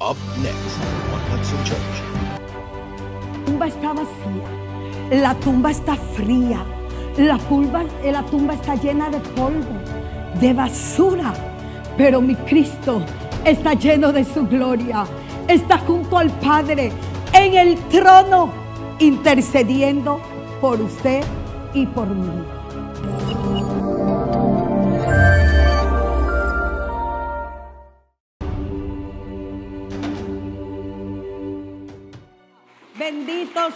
Up next Church. La tumba está vacía, la tumba está fría, la, eh, la tumba está llena de polvo, de basura, pero mi Cristo está lleno de su gloria, está junto al Padre en el trono intercediendo por usted y por mí.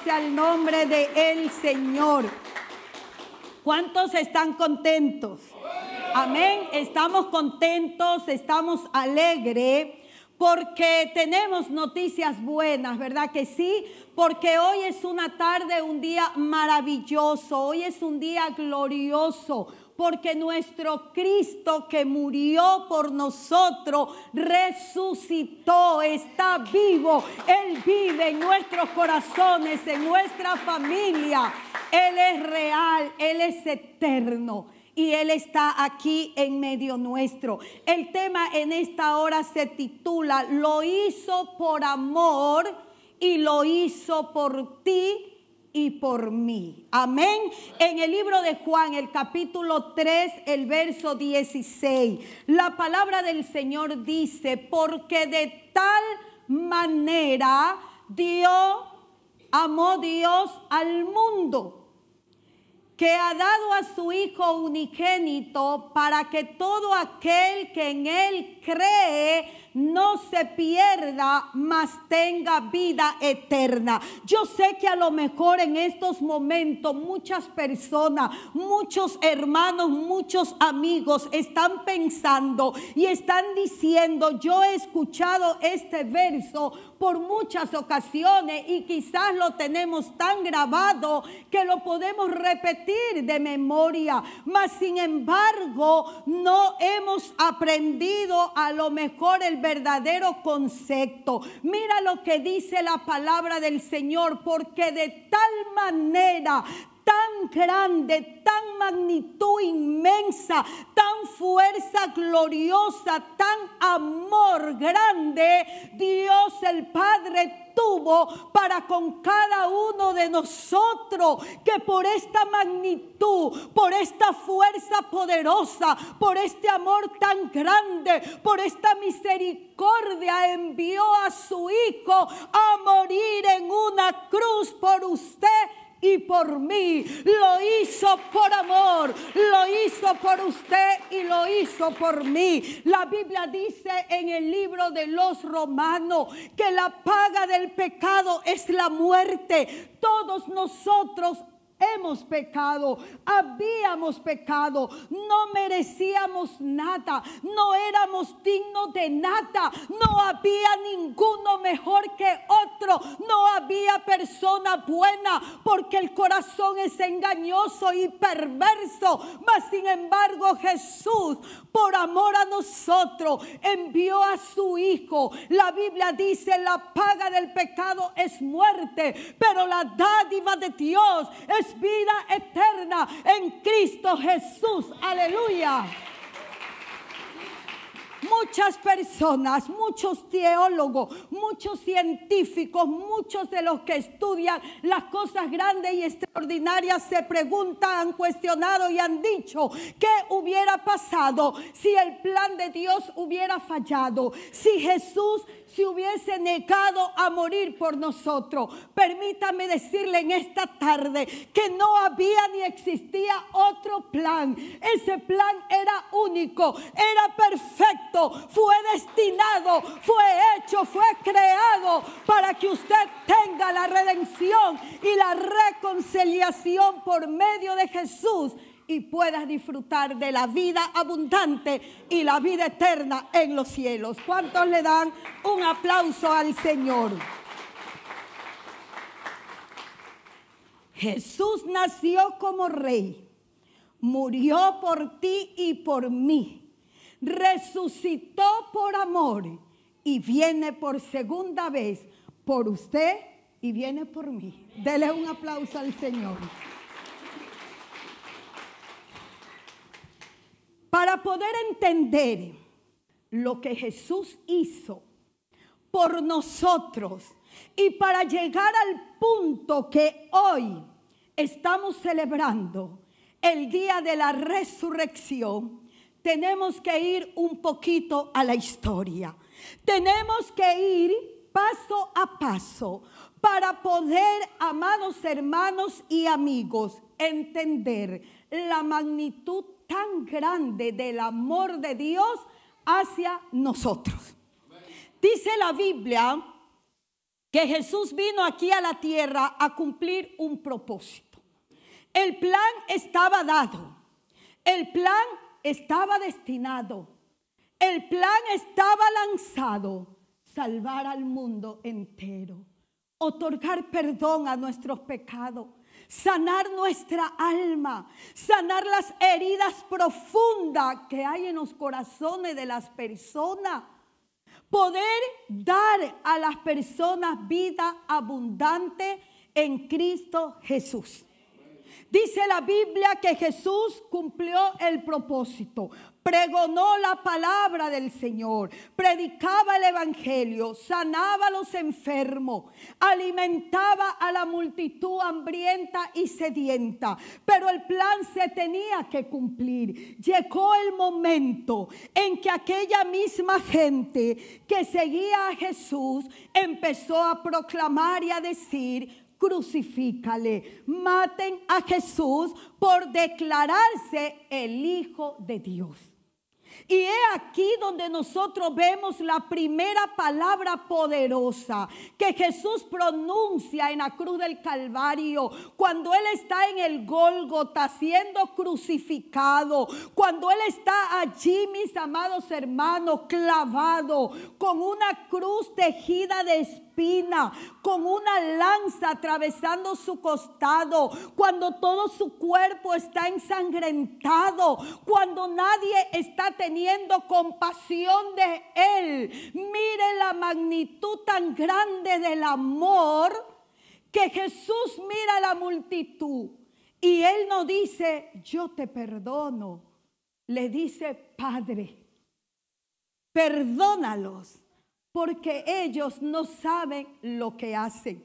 sea el nombre de el Señor. ¿Cuántos están contentos? Amén. Estamos contentos, estamos alegres porque tenemos noticias buenas, ¿verdad que sí? Porque hoy es una tarde, un día maravilloso, hoy es un día glorioso, porque nuestro Cristo que murió por nosotros resucitó, está vivo, Él vive en nuestros corazones, en nuestra familia. Él es real, Él es eterno y Él está aquí en medio nuestro. El tema en esta hora se titula, lo hizo por amor y lo hizo por ti por mí. Amén. En el libro de Juan, el capítulo 3, el verso 16, la palabra del Señor dice, porque de tal manera Dios amó Dios al mundo que ha dado a su Hijo unigénito para que todo aquel que en Él cree no se pierda, mas tenga vida eterna. Yo sé que a lo mejor en estos momentos muchas personas, muchos hermanos, muchos amigos están pensando y están diciendo, yo he escuchado este verso por muchas ocasiones y quizás lo tenemos tan grabado que lo podemos repetir de memoria, mas sin embargo no hemos aprendido a lo mejor el verdadero concepto. Mira lo que dice la palabra del Señor, porque de tal manera tan grande, tan magnitud inmensa, tan fuerza gloriosa, tan amor grande, Dios el Padre tuvo para con cada uno de nosotros, que por esta magnitud, por esta fuerza poderosa, por este amor tan grande, por esta misericordia envió a su Hijo a morir en una cruz por usted y por mí. Lo hizo por amor, lo hizo por usted y lo hizo por mí. La Biblia dice en el libro de los romanos que la paga del pecado es la muerte. Todos nosotros hemos pecado, habíamos pecado, no merecíamos nada, no éramos dignos de nada, no había ninguno mejor que otro, no había persona buena, porque el corazón es engañoso y perverso, mas sin embargo Jesús, por amor a nosotros, envió a su Hijo. La Biblia dice, la paga del pecado es muerte, pero la dádiva de Dios es vida eterna en Cristo Jesús. Aleluya. Muchas personas, muchos teólogos, muchos científicos, muchos de los que estudian las cosas grandes y extraordinarias se preguntan, han cuestionado y han dicho qué hubiera pasado si el plan de Dios hubiera fallado, si Jesús si hubiese negado a morir por nosotros. Permítame decirle en esta tarde que no había ni existía otro plan. Ese plan era único, era perfecto, fue destinado, fue hecho, fue creado para que usted tenga la redención y la reconciliación por medio de Jesús y puedas disfrutar de la vida abundante y la vida eterna en los cielos. ¿Cuántos le dan un aplauso al Señor? Jesús nació como rey, murió por ti y por mí, resucitó por amor y viene por segunda vez por usted y viene por mí. Dele un aplauso al Señor. para poder entender lo que Jesús hizo por nosotros y para llegar al punto que hoy estamos celebrando, el día de la resurrección, tenemos que ir un poquito a la historia. Tenemos que ir paso a paso para poder, amados hermanos y amigos, entender la magnitud tan grande del amor de Dios hacia nosotros. Dice la Biblia que Jesús vino aquí a la tierra a cumplir un propósito. El plan estaba dado. El plan estaba destinado. El plan estaba lanzado. Salvar al mundo entero. Otorgar perdón a nuestros pecados sanar nuestra alma, sanar las heridas profundas que hay en los corazones de las personas. Poder dar a las personas vida abundante en Cristo Jesús. Dice la Biblia que Jesús cumplió el propósito, pregonó la palabra del Señor, predicaba el Evangelio, sanaba a los enfermos, alimentaba a la multitud hambrienta y sedienta. Pero el plan se tenía que cumplir. Llegó el momento en que aquella misma gente que seguía a Jesús empezó a proclamar y a decir, crucifícale, maten a Jesús por declararse el Hijo de Dios. Y he aquí donde nosotros vemos la primera palabra poderosa que Jesús pronuncia en la cruz del Calvario, cuando Él está en el Gólgota siendo crucificado, cuando Él está allí, mis amados hermanos, clavado con una cruz tejida de espíritu con una lanza atravesando su costado, cuando todo su cuerpo está ensangrentado, cuando nadie está teniendo compasión de él. Mire la magnitud tan grande del amor que Jesús mira a la multitud y él no dice, yo te perdono, le dice, Padre, perdónalos porque ellos no saben lo que hacen.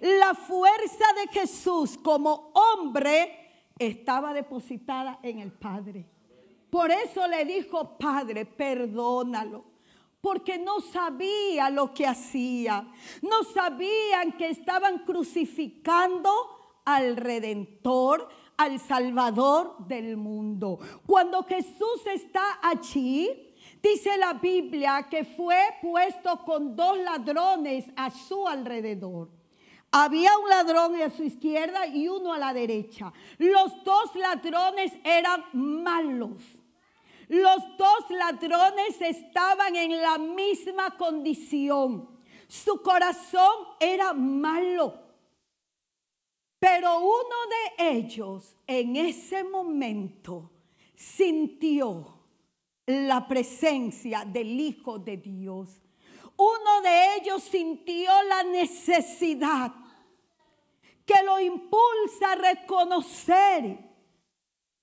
La fuerza de Jesús como hombre estaba depositada en el Padre. Por eso le dijo, Padre, perdónalo porque no sabía lo que hacía. No sabían que estaban crucificando al Redentor, al Salvador del mundo. Cuando Jesús está allí, Dice la Biblia que fue puesto con dos ladrones a su alrededor. Había un ladrón a su izquierda y uno a la derecha. Los dos ladrones eran malos. Los dos ladrones estaban en la misma condición. Su corazón era malo. Pero uno de ellos en ese momento sintió la presencia del Hijo de Dios. Uno de ellos sintió la necesidad que lo impulsa a reconocer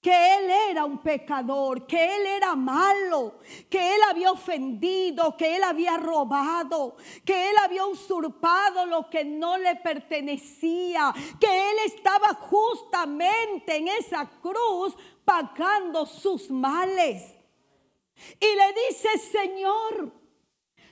que él era un pecador, que él era malo, que él había ofendido, que él había robado, que él había usurpado lo que no le pertenecía, que él estaba justamente en esa cruz pagando sus males. Y le dice, Señor,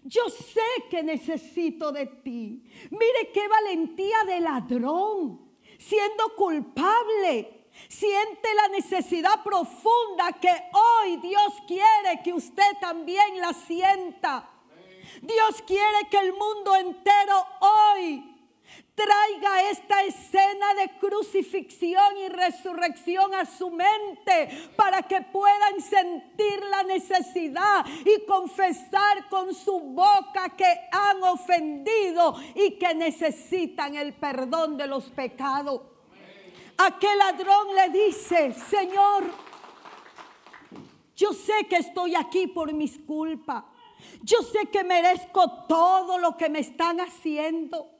yo sé que necesito de ti. Mire qué valentía de ladrón, siendo culpable. Siente la necesidad profunda que hoy Dios quiere que usted también la sienta. Dios quiere que el mundo entero hoy traiga esta escena de crucifixión y resurrección a su mente para que puedan sentir la necesidad y confesar con su boca que han ofendido y que necesitan el perdón de los pecados. a Aquel ladrón le dice, Señor, yo sé que estoy aquí por mis culpas. Yo sé que merezco todo lo que me están haciendo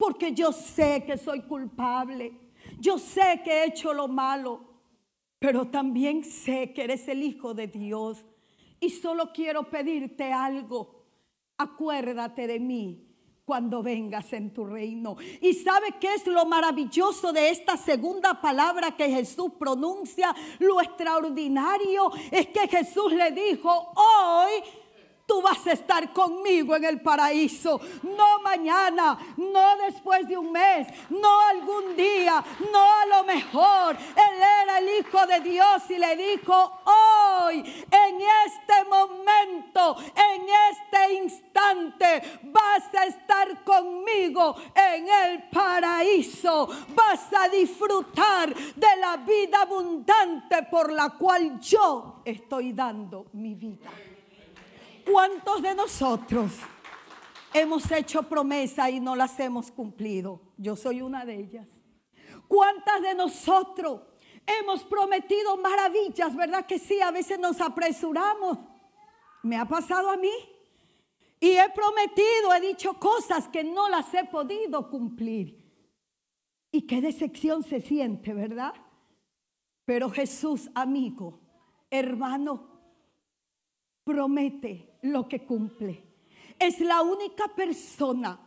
porque yo sé que soy culpable, yo sé que he hecho lo malo, pero también sé que eres el Hijo de Dios y solo quiero pedirte algo, acuérdate de mí cuando vengas en tu reino. Y sabe qué es lo maravilloso de esta segunda palabra que Jesús pronuncia, lo extraordinario es que Jesús le dijo, hoy tú vas a estar conmigo en el paraíso. No mañana, no después de un mes, no algún día, no a lo mejor. Él era el Hijo de Dios y le dijo, hoy, en este momento, en este instante, vas a estar conmigo en el paraíso. Vas a disfrutar de la vida abundante por la cual yo estoy dando mi vida. ¿Cuántos de nosotros hemos hecho promesa y no las hemos cumplido? Yo soy una de ellas. ¿Cuántas de nosotros hemos prometido maravillas, verdad que sí? A veces nos apresuramos. Me ha pasado a mí. Y he prometido, he dicho cosas que no las he podido cumplir. Y qué decepción se siente, ¿verdad? Pero Jesús, amigo, hermano, promete lo que cumple. Es la única persona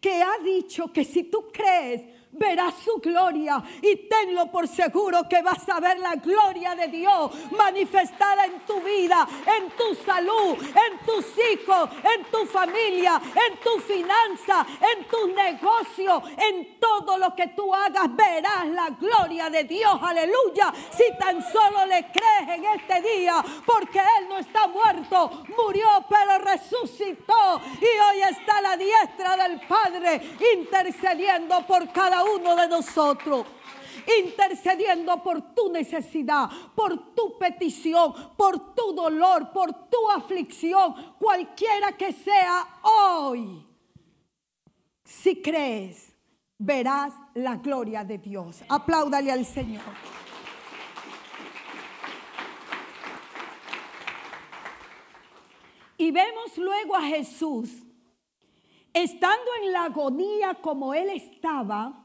que ha dicho que si tú crees, verás su gloria y tenlo por seguro que vas a ver la gloria de Dios manifestada en tu vida, en tu salud, en tus hijos, en tu familia, en tu finanza, en tu negocio en todo lo que tú hagas, verás la gloria de Dios, aleluya, si tan solo le crees en este día, porque Él no está muerto, murió pero resucitó y hoy está a la diestra del Padre intercediendo por cada uno de nosotros intercediendo por tu necesidad, por tu petición, por tu dolor, por tu aflicción, cualquiera que sea hoy. Si crees, verás la gloria de Dios. Apláudale al Señor. Y vemos luego a Jesús, estando en la agonía como él estaba,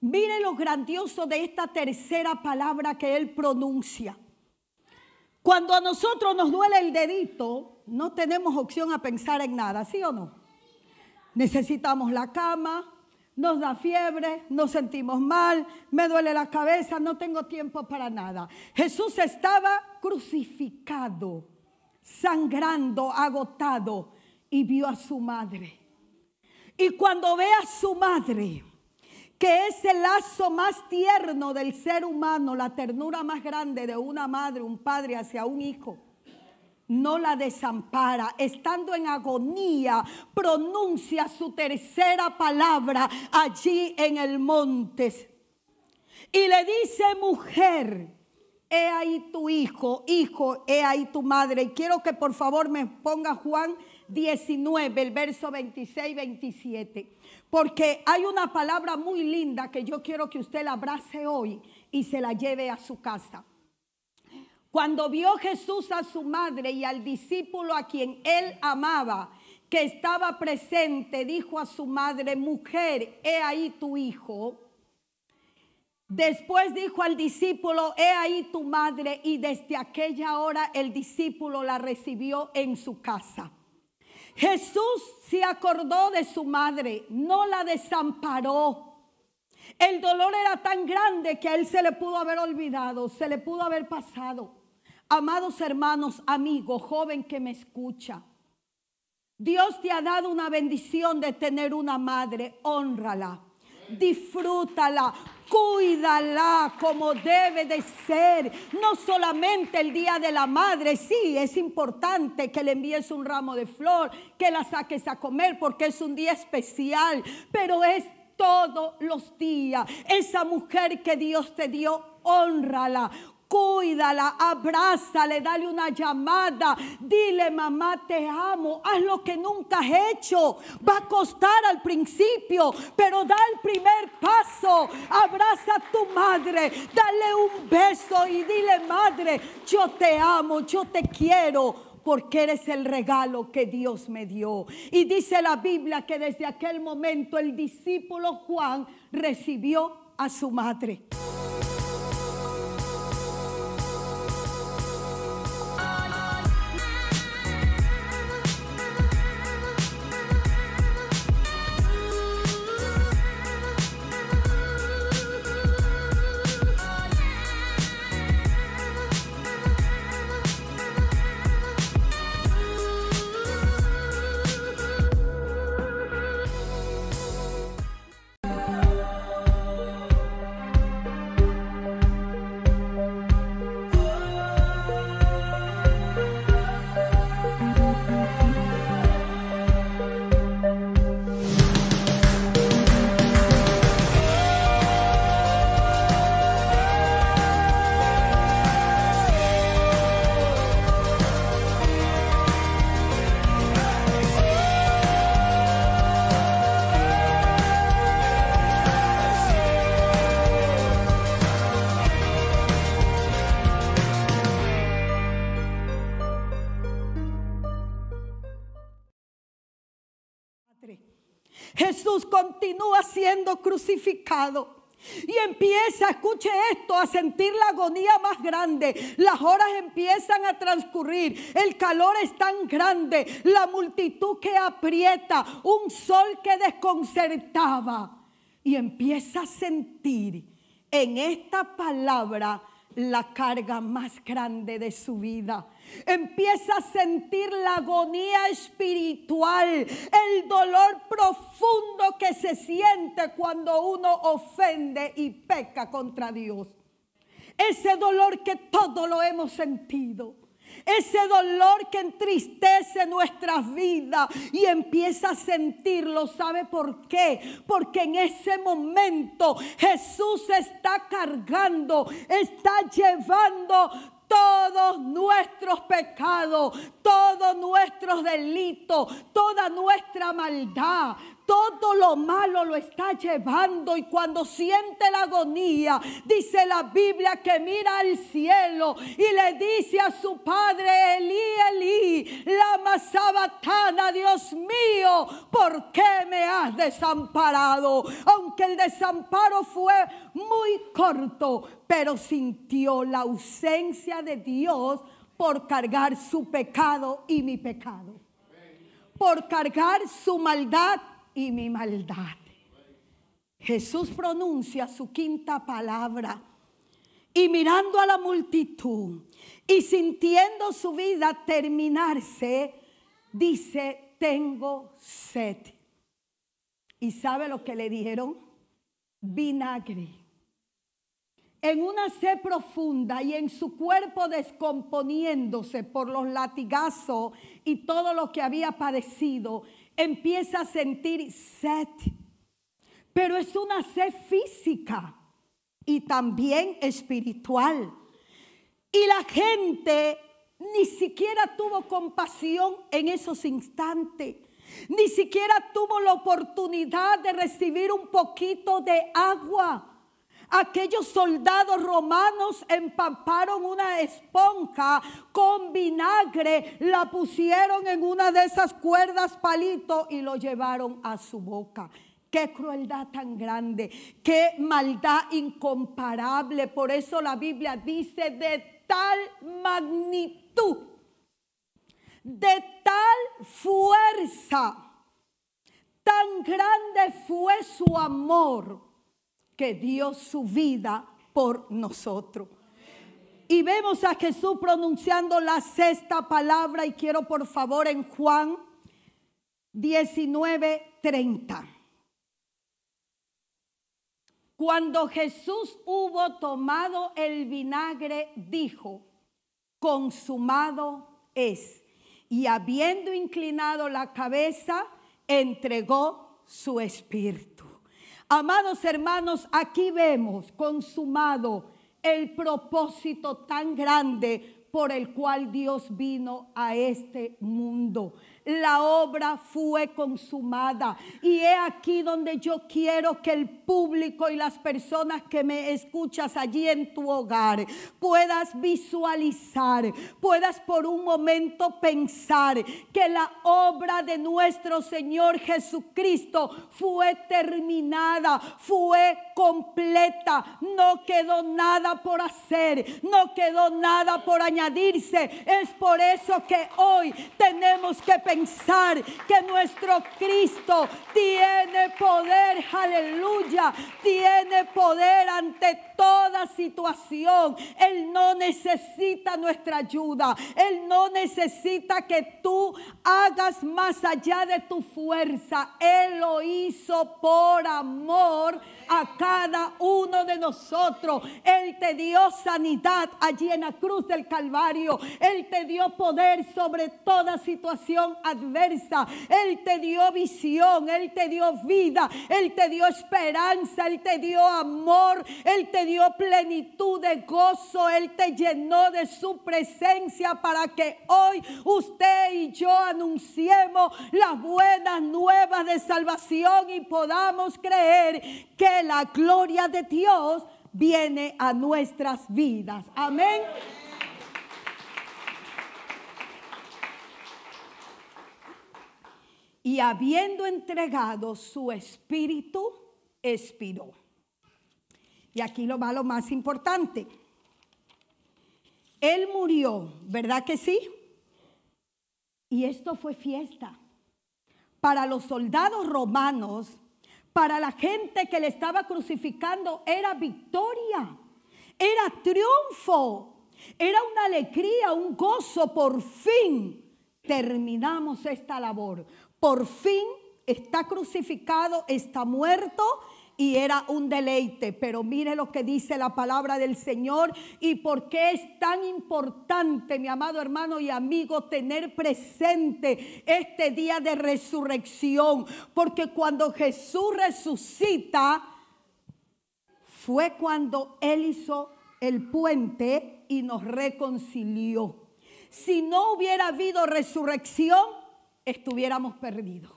Mire lo grandioso de esta tercera palabra que él pronuncia. Cuando a nosotros nos duele el dedito, no tenemos opción a pensar en nada, ¿sí o no? Necesitamos la cama, nos da fiebre, nos sentimos mal, me duele la cabeza, no tengo tiempo para nada. Jesús estaba crucificado, sangrando, agotado, y vio a su madre. Y cuando ve a su madre, que es el lazo más tierno del ser humano, la ternura más grande de una madre, un padre hacia un hijo. No la desampara, estando en agonía, pronuncia su tercera palabra allí en el monte. Y le dice, mujer, he ahí tu hijo, hijo, he ahí tu madre. Y quiero que por favor me ponga Juan 19, el verso 26 y 27. Porque hay una palabra muy linda que yo quiero que usted la abrace hoy y se la lleve a su casa. Cuando vio Jesús a su madre y al discípulo a quien él amaba, que estaba presente, dijo a su madre, mujer, he ahí tu hijo. Después dijo al discípulo, he ahí tu madre, y desde aquella hora el discípulo la recibió en su casa. Jesús se acordó de su madre, no la desamparó. El dolor era tan grande que a él se le pudo haber olvidado, se le pudo haber pasado. Amados hermanos, amigo, joven que me escucha, Dios te ha dado una bendición de tener una madre, honrala disfrútala, cuídala como debe de ser. No solamente el Día de la Madre, sí, es importante que le envíes un ramo de flor, que la saques a comer porque es un día especial, pero es todos los días. Esa mujer que Dios te dio, honrala, cuídala, abrázale, dale una llamada, dile mamá te amo, haz lo que nunca has hecho, va a costar al principio, pero da el primer paso, abraza a tu madre, dale un beso y dile madre, yo te amo, yo te quiero porque eres el regalo que Dios me dio. Y dice la Biblia que desde aquel momento el discípulo Juan recibió a su madre. Jesús continúa siendo crucificado. Y empieza, escuche esto, a sentir la agonía más grande. Las horas empiezan a transcurrir. El calor es tan grande. La multitud que aprieta. Un sol que desconcertaba. Y empieza a sentir en esta palabra la carga más grande de su vida. Empieza a sentir la agonía espiritual, el dolor profundo que se siente cuando uno ofende y peca contra Dios. Ese dolor que todos lo hemos sentido. Ese dolor que entristece nuestras vidas y empieza a sentirlo. ¿Sabe por qué? Porque en ese momento Jesús está cargando, está llevando todos nuestros pecados, todos nuestros delitos, toda nuestra maldad todo lo malo lo está llevando y cuando siente la agonía, dice la Biblia que mira al cielo y le dice a su padre, Elí, Elí, lama sabatana, Dios mío, ¿por qué me has desamparado? Aunque el desamparo fue muy corto, pero sintió la ausencia de Dios por cargar su pecado y mi pecado por cargar su maldad y mi maldad. Jesús pronuncia su quinta palabra y mirando a la multitud y sintiendo su vida terminarse, dice, tengo sed. ¿Y sabe lo que le dijeron? Vinagre. En una sed profunda y en su cuerpo descomponiéndose por los latigazos y todo lo que había padecido, empieza a sentir sed, pero es una sed física y también espiritual. Y la gente ni siquiera tuvo compasión en esos instantes. Ni siquiera tuvo la oportunidad de recibir un poquito de agua. Aquellos soldados romanos empaparon una esponja con vinagre, la pusieron en una de esas cuerdas palito y lo llevaron a su boca. Qué crueldad tan grande, qué maldad incomparable. Por eso la Biblia dice de tal magnitud, de tal fuerza, tan grande fue su amor que dio su vida por nosotros. Y vemos a Jesús pronunciando la sexta palabra y quiero por favor en Juan 19:30. Cuando Jesús hubo tomado el vinagre, dijo, consumado es. Y habiendo inclinado la cabeza, entregó su espíritu. Amados hermanos, aquí vemos consumado el propósito tan grande por el cual Dios vino a este mundo la obra fue consumada. Y he aquí donde yo quiero que el público y las personas que me escuchas allí en tu hogar puedas visualizar, puedas por un momento pensar que la obra de nuestro Señor Jesucristo fue terminada, fue completa, no quedó nada por hacer, no quedó nada por añadirse. Es por eso que hoy tenemos que pensar pensar que nuestro Cristo tiene poder, aleluya, tiene poder ante toda situación. Él no necesita nuestra ayuda. Él no necesita que tú hagas más allá de tu fuerza. Él lo hizo por amor a cada uno de nosotros. Él te dio sanidad allí en la cruz del Calvario. Él te dio poder sobre toda situación adversa. Él te dio visión. Él te dio vida. Él te dio esperanza. Él te dio amor. Él te dio plenitud de gozo, Él te llenó de su presencia para que hoy usted y yo anunciemos las buenas nuevas de salvación y podamos creer que la gloria de Dios viene a nuestras vidas. Amén. Y habiendo entregado su espíritu, expiró. Y aquí lo va lo más importante. Él murió, ¿verdad que sí? Y esto fue fiesta. Para los soldados romanos, para la gente que le estaba crucificando, era victoria, era triunfo, era una alegría, un gozo. Por fin terminamos esta labor. Por fin está crucificado, está muerto y era un deleite. Pero mire lo que dice la palabra del Señor y por qué es tan importante, mi amado hermano y amigo, tener presente este día de resurrección. Porque cuando Jesús resucita, fue cuando Él hizo el puente y nos reconcilió. Si no hubiera habido resurrección, estuviéramos perdidos,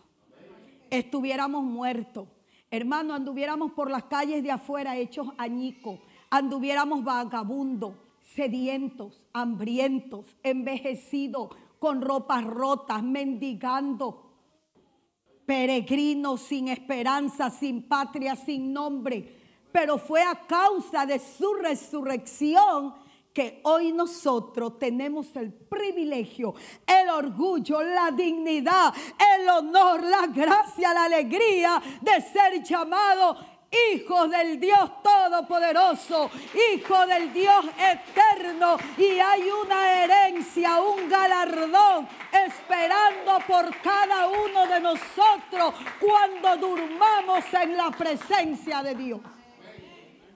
estuviéramos muertos. Hermano, anduviéramos por las calles de afuera hechos añicos, anduviéramos vagabundos, sedientos, hambrientos, envejecidos, con ropas rotas, mendigando, peregrinos sin esperanza, sin patria, sin nombre. Pero fue a causa de su resurrección que hoy nosotros tenemos el privilegio, el orgullo, la dignidad, el honor, la gracia, la alegría de ser llamados hijos del Dios Todopoderoso, hijo del Dios eterno, y hay una herencia, un galardón esperando por cada uno de nosotros cuando durmamos en la presencia de Dios.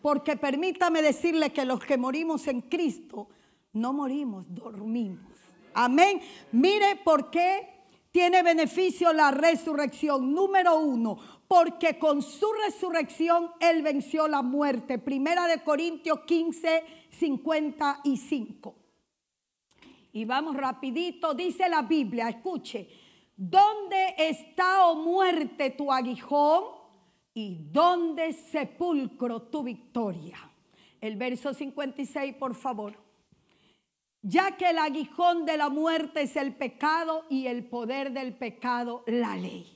Porque permítame decirle que los que morimos en Cristo, no morimos, dormimos. Amén. Mire por qué tiene beneficio la resurrección. Número uno, porque con su resurrección Él venció la muerte. Primera de Corintios 15, 55. Y vamos rapidito, dice la Biblia, escuche, ¿dónde está o muerte tu aguijón? ¿Y dónde sepulcro tu victoria? El verso 56, por favor. Ya que el aguijón de la muerte es el pecado y el poder del pecado la ley.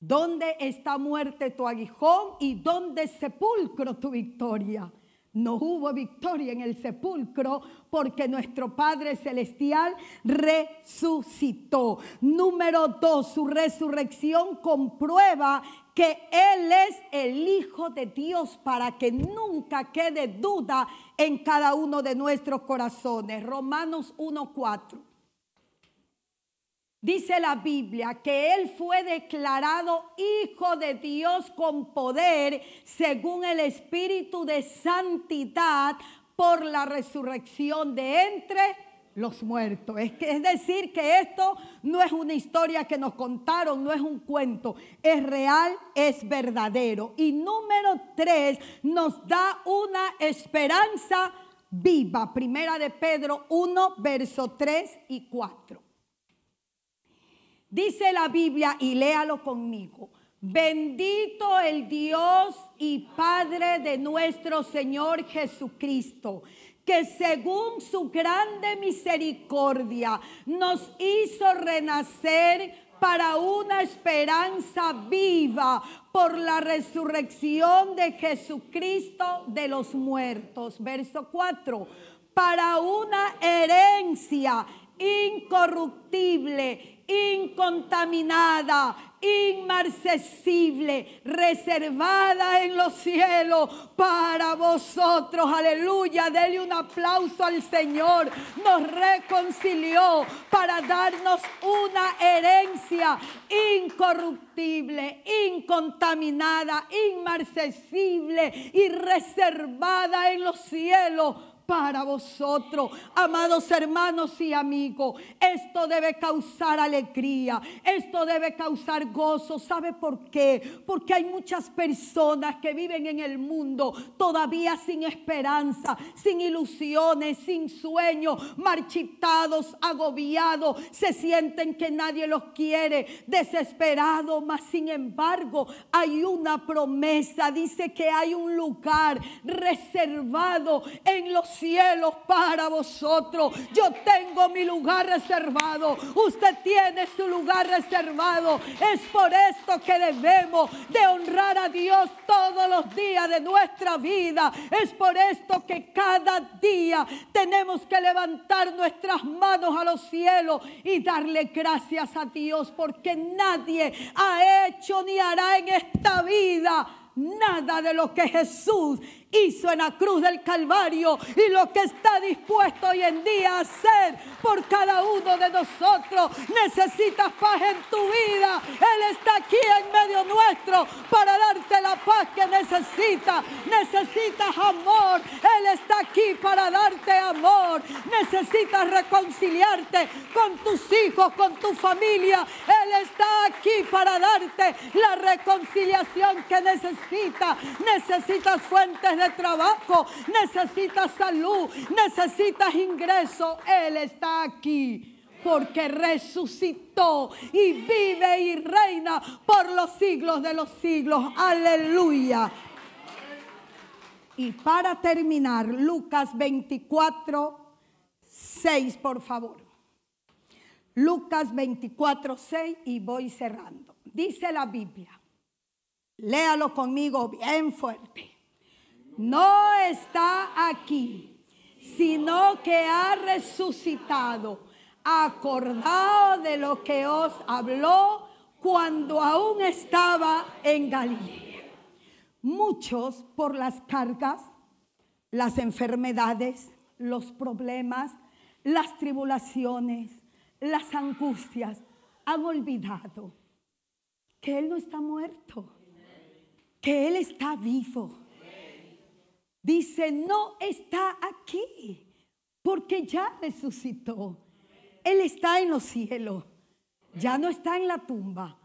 ¿Dónde está muerte tu aguijón y dónde sepulcro tu victoria? No hubo victoria en el sepulcro porque nuestro Padre Celestial resucitó. Número dos, su resurrección comprueba que Él es el Hijo de Dios para que nunca quede duda en cada uno de nuestros corazones. Romanos 1.4. Dice la Biblia que Él fue declarado Hijo de Dios con poder según el Espíritu de Santidad por la resurrección de entre los muertos. Es, que, es decir, que esto no es una historia que nos contaron, no es un cuento, es real, es verdadero. Y número tres, nos da una esperanza viva. Primera de Pedro 1, verso 3 y 4. Dice la Biblia, y léalo conmigo. Bendito el Dios y Padre de nuestro Señor Jesucristo que según su grande misericordia nos hizo renacer para una esperanza viva por la resurrección de Jesucristo de los muertos. Verso 4. Para una herencia incorruptible incontaminada, inmarcesible, reservada en los cielos para vosotros. Aleluya, dele un aplauso al Señor. Nos reconcilió para darnos una herencia incorruptible, incontaminada, inmarcesible y reservada en los cielos para vosotros. Amados hermanos y amigos, esto debe causar alegría, esto debe causar gozo. ¿Sabe por qué? Porque hay muchas personas que viven en el mundo todavía sin esperanza, sin ilusiones, sin sueños, marchitados, agobiados, se sienten que nadie los quiere, desesperados, mas sin embargo hay una promesa, dice que hay un lugar reservado en los cielos para vosotros. Yo tengo mi lugar reservado. Usted tiene su lugar reservado. Es por esto que debemos de honrar a Dios todos los días de nuestra vida. Es por esto que cada día tenemos que levantar nuestras manos a los cielos y darle gracias a Dios porque nadie ha hecho ni hará en esta vida nada de lo que Jesús hizo en la cruz del Calvario y lo que está dispuesto hoy en día a hacer por cada uno de nosotros. Necesitas paz en tu vida. Él está aquí en medio nuestro para darte la paz que necesitas. Necesitas amor. Él está aquí para darte amor. Necesitas reconciliarte con tus hijos, con tu familia. Él está aquí para darte la reconciliación que necesitas. Necesitas fuentes de trabajo, necesitas salud, necesitas ingreso, Él está aquí porque resucitó y vive y reina por los siglos de los siglos. Aleluya. Y para terminar, Lucas 24, 6, por favor. Lucas 24, 6 y voy cerrando. Dice la Biblia, léalo conmigo bien fuerte no está aquí, sino que ha resucitado. acordado de lo que os habló cuando aún estaba en Galilea. Muchos por las cargas, las enfermedades, los problemas, las tribulaciones, las angustias, han olvidado que Él no está muerto, que Él está vivo Dice, no está aquí, porque ya resucitó. Él está en los cielos, ya no está en la tumba.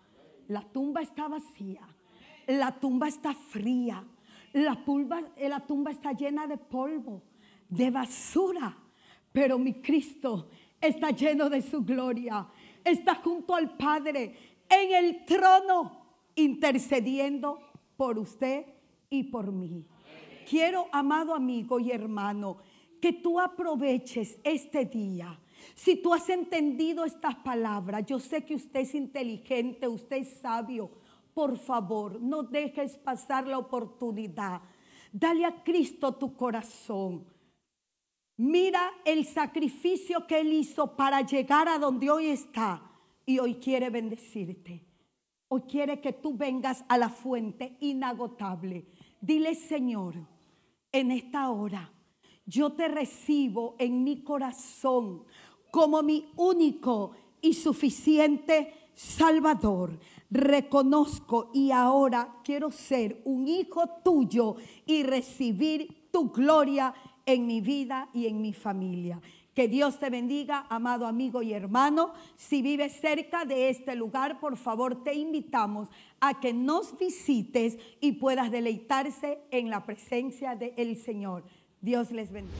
La tumba está vacía, la tumba está fría, la, pulva, eh, la tumba está llena de polvo, de basura, pero mi Cristo está lleno de su gloria, está junto al Padre en el trono intercediendo por usted y por mí. Quiero, amado amigo y hermano, que tú aproveches este día. Si tú has entendido estas palabras, yo sé que usted es inteligente, usted es sabio. Por favor, no dejes pasar la oportunidad. Dale a Cristo tu corazón. Mira el sacrificio que Él hizo para llegar a donde hoy está. Y hoy quiere bendecirte. Hoy quiere que tú vengas a la fuente inagotable. Dile, Señor en esta hora. Yo te recibo en mi corazón como mi único y suficiente Salvador. Reconozco y ahora quiero ser un hijo tuyo y recibir tu gloria en mi vida y en mi familia. Que Dios te bendiga, amado amigo y hermano. Si vives cerca de este lugar, por favor te invitamos a que nos visites y puedas deleitarse en la presencia del Señor. Dios les bendiga.